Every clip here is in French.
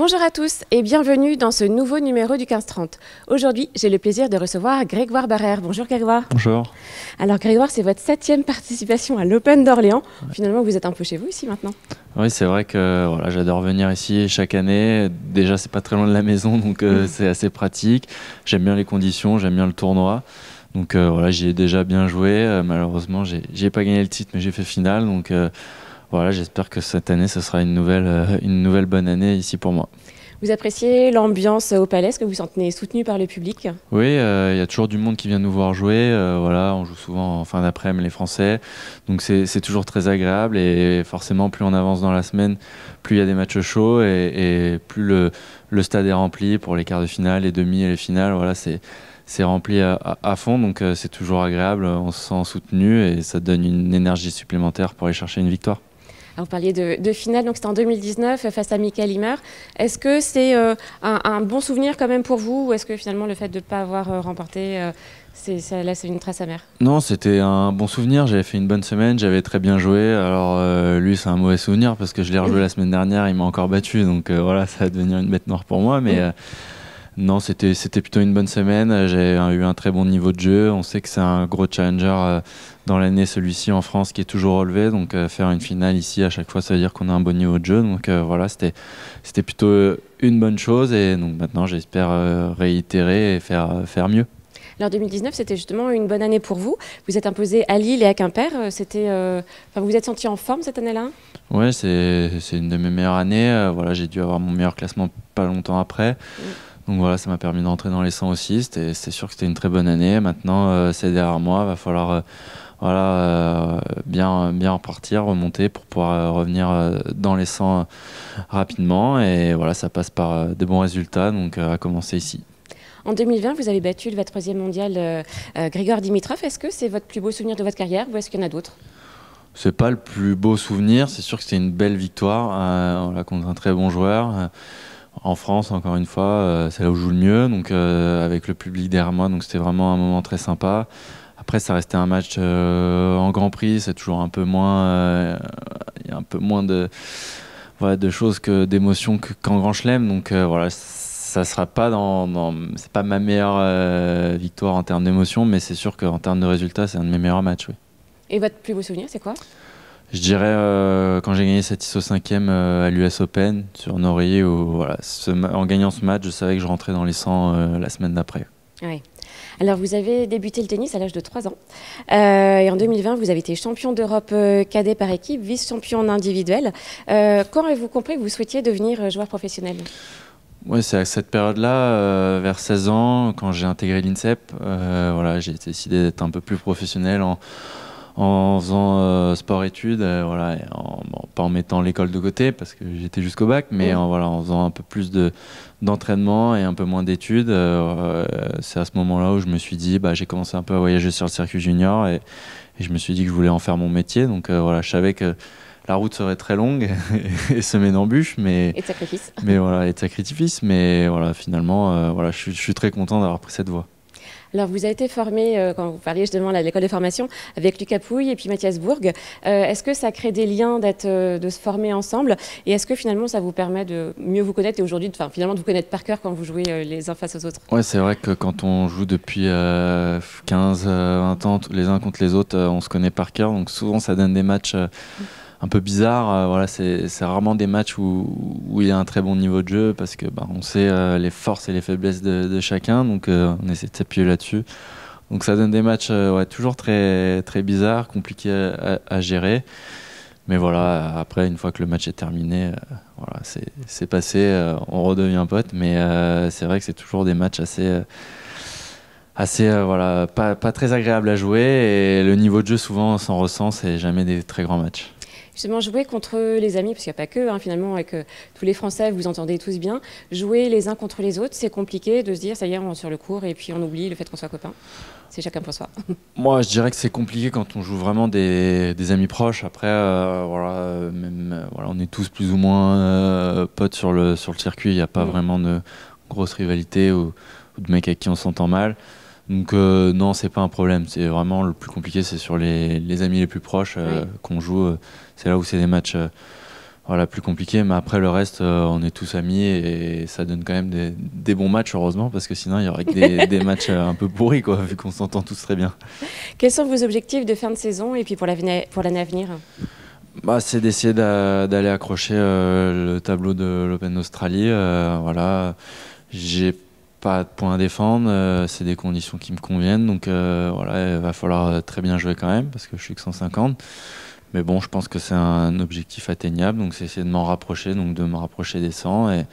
Bonjour à tous et bienvenue dans ce nouveau numéro du 15-30. Aujourd'hui, j'ai le plaisir de recevoir Grégoire Barrère. Bonjour Grégoire. Bonjour. Alors Grégoire, c'est votre septième participation à l'Open d'Orléans. Finalement, vous êtes un peu chez vous ici maintenant. Oui, c'est vrai que voilà, j'adore venir ici chaque année. Déjà, c'est pas très loin de la maison, donc euh, mm. c'est assez pratique. J'aime bien les conditions, j'aime bien le tournoi. Donc euh, voilà, j'y ai déjà bien joué. Euh, malheureusement, j'ai pas gagné le titre, mais j'ai fait finale. Donc voilà, j'espère que cette année, ce sera une nouvelle, euh, une nouvelle bonne année ici pour moi. Vous appréciez l'ambiance au palais que vous vous sentez soutenu par le public Oui, euh, il y a toujours du monde qui vient nous voir jouer. Euh, voilà, on joue souvent en fin d'après-midi les Français. Donc c'est toujours très agréable. Et forcément, plus on avance dans la semaine, plus il y a des matchs chauds et, plus le, stade est rempli pour les quarts de finale, les demi et les finales. Voilà, c'est rempli à, fond, donc c'est toujours agréable, on se sent soutenu et ça donne une énergie supplémentaire pour aller chercher une victoire vous parliez de, finale, donc c'était en 2019 euh, face à Michael Himmer. Est-ce que c'est euh, un, bon souvenir quand même pour vous ou est-ce que finalement le fait de ne pas avoir euh, remporté, c'est ça laisse une trace amère Non, c'était un bon souvenir. J'avais fait une bonne semaine, j'avais très bien joué. Alors lui, c'est un mauvais souvenir parce que je l'ai rejoué la semaine dernière, il m'a encore battu. Donc voilà, ça va devenir une bête noire pour moi. Mais. Non, c'était plutôt une bonne semaine. J'ai eu un très bon niveau de jeu. On sait que c'est un gros challenger euh, dans l'année, celui-ci en France, qui est toujours relevé. Donc euh, faire une finale ici à chaque fois, ça veut dire qu'on a un bon niveau de jeu. Donc euh, voilà, c'était plutôt une bonne chose. Et donc maintenant, j'espère réitérer et faire, faire mieux. Alors 2019, c'était justement une bonne année pour vous. Vous êtes imposé à Lille et à Quimper. C'était, enfin, vous vous êtes senti en forme cette année-là Ouais, c'est une de mes meilleures années. voilà, j'ai dû avoir mon meilleur classement pas longtemps après. Donc voilà, ça m'a permis d'entrer dans les 100 aussi. c'est sûr que c'était une très bonne année. Maintenant, euh, c'est derrière moi. Va falloir euh, voilà, euh, bien, bien repartir, remonter pour pouvoir revenir dans les 100 rapidement. Et voilà, ça passe par des bons résultats. Donc à commencer ici. En 2020, vous avez battu le 23e mondial Grigor Dimitrov. Est-ce que c'est votre plus beau souvenir de votre carrière ou est-ce qu'il y en a d'autres c'est pas le plus beau souvenir, c'est sûr que c'était une belle victoire contre un très bon joueur. En France, encore une fois, euh, c'est là où je joue le mieux, donc euh, avec le public derrière moi, donc c'était vraiment un moment très sympa. Après, ça restait un match euh, en Grand Prix, c'est toujours un peu moins, il y a un peu moins de, voilà, de choses que d'émotions qu'en Grand Chelem, donc voilà, ça sera pas dans, c'est pas ma meilleure victoire en termes d'émotions, mais c'est sûr qu'en termes de résultats, c'est un de mes meilleurs matchs. Oui. Et votre plus beau souvenir, c'est quoi je dirais euh, quand j'ai gagné cette au cinquième euh, à l'US Open sur Nori, voilà, en gagnant ce match, je savais que je rentrais dans les 100 euh, la semaine d'après. Oui. Alors vous avez débuté le tennis à l'âge de 3 ans et en 2020 vous avez été champion d'Europe cadet par équipe, vice-champion individuel. quand avez-vous compris que vous souhaitiez devenir joueur professionnel oui, c'est à cette période-là, vers 16 ans, quand j'ai intégré l'INSEP, voilà, j'ai décidé d'être un peu plus professionnel en, en faisant euh, sport-études, euh, voilà, en, pas en mettant l'école de côté parce que j'étais jusqu'au bac, mais en, voilà, faisant un peu plus de d'entraînement et un peu moins d'études, euh, c'est à ce moment-là où je me suis dit, bah, j'ai commencé un peu à voyager sur le circuit junior et, je me suis dit que je voulais en faire mon métier. Donc voilà, je savais que la route serait très longue et semée d'embûches, mais et Mais voilà, et de sacrifices, mais voilà, finalement, voilà, je suis très content d'avoir pris cette voie. Alors, vous avez été formé, euh, quand vous parliez justement à l'école de formation, avec Lucas Pouille et puis Mathias Bourg. Euh, est-ce que ça crée des liens d'être, euh, de se former ensemble Et est-ce que finalement, ça vous permet de mieux vous connaître et aujourd'hui, finalement, de vous connaître par cœur quand vous jouez les uns face aux autres Oui, c'est vrai que quand on joue depuis 15, 20 ans, les uns contre les autres, on se connaît par cœur. Donc, souvent, ça donne des matchs. Mm un peu bizarre. Euh, voilà, c'est rarement des matchs où, il y a un très bon niveau de jeu parce que ben, on sait euh, les forces et les faiblesses de, chacun, donc euh, on essaie de s'appuyer là-dessus. Donc ça donne des matchs toujours très, très bizarres, compliqués à, gérer. Mais voilà, après, une fois que le match est terminé, voilà, c'est passé, on redevient pote. Mais c'est vrai que c'est toujours des matchs assez, assez voilà, pas, très agréables à jouer. Et le niveau de jeu, souvent, s'en ressent, c'est jamais des très grands matchs justement jouer contre les amis, parce qu'il n'y a pas que, hein, finalement, avec euh, tous les Français, vous entendez tous bien, jouer les uns contre les autres, c'est compliqué de se dire, ça y est, on sur le cours et puis on oublie le fait qu'on soit copains. C'est chacun pour soi. Moi, je dirais que c'est compliqué quand on joue vraiment des, amis proches. Après, euh, euh, voilà, on est tous plus ou moins potes sur le, sur le circuit. Il n'y a pas mm. vraiment de grosse rivalité ou, ou de mecs avec qui on s'entend mal. Donc euh, non, c'est pas un problème. C'est vraiment le plus compliqué, c'est sur les, amis les plus proches euh, qu'on joue. Euh, c'est là où c'est des matchs voilà, plus compliqués. Mais après le reste, on est tous amis et, ça donne quand même des, bons matchs, heureusement, parce que sinon il y aurait des, matchs un peu pourris, quoi, vu qu'on s'entend tous très bien. Quels sont vos objectifs de fin de saison et puis pour l'année à venir bah, c'est d'essayer d'aller accrocher le tableau de l'Open d'Australie. voilà, j'ai pas de points à défendre, euh, c'est des conditions qui me conviennent, donc euh, voilà, il va falloir euh, très bien jouer quand même, parce que je suis que 150. Mais bon, je pense que c'est un objectif atteignable, donc c'est essayer de m'en rapprocher, donc de me rapprocher des 100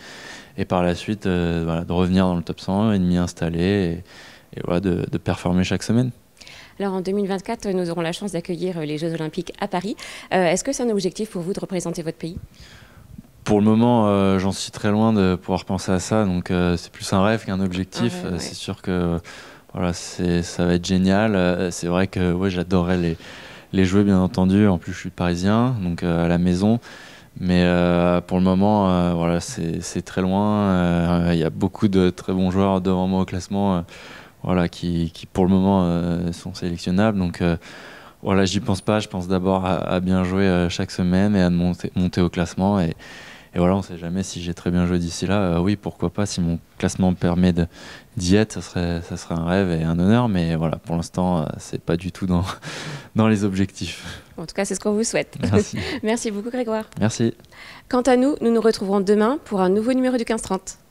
et, par la suite de revenir dans le top 100 et de m'y installer et, voilà, de, performer chaque semaine. Alors en 2024, nous aurons la chance d'accueillir les Jeux Olympiques à Paris. Est-ce que c'est un objectif pour vous de représenter votre pays pour le moment, euh, j'en suis très loin de pouvoir penser à ça. Donc, euh, c'est plus un rêve qu'un objectif. Euh, c'est sûr que voilà, ça va être génial. C'est vrai que ouais, j'adorerais les, les jouer, bien entendu. En plus, je suis parisien, donc à la maison. Mais pour le moment, voilà, c'est très loin. Il y a beaucoup de très bons joueurs devant moi au classement voilà, qui, pour le moment, sont sélectionnables. Donc, voilà, j'y pense pas. Je pense d'abord à, bien jouer chaque semaine et à monter, monter au classement. Et, et voilà, on ne sait jamais si j'ai très bien joué d'ici là. Euh, oui, pourquoi pas, si mon classement me permet d'y être, ça serait, ça serait un rêve et un honneur. Mais voilà, pour l'instant, ce euh, c'est pas du tout dans, dans les objectifs. En tout cas, c'est ce qu'on vous souhaite. Merci. Merci beaucoup, Grégoire. Merci. Quant à nous, nous nous retrouverons demain pour un nouveau numéro du 15-30.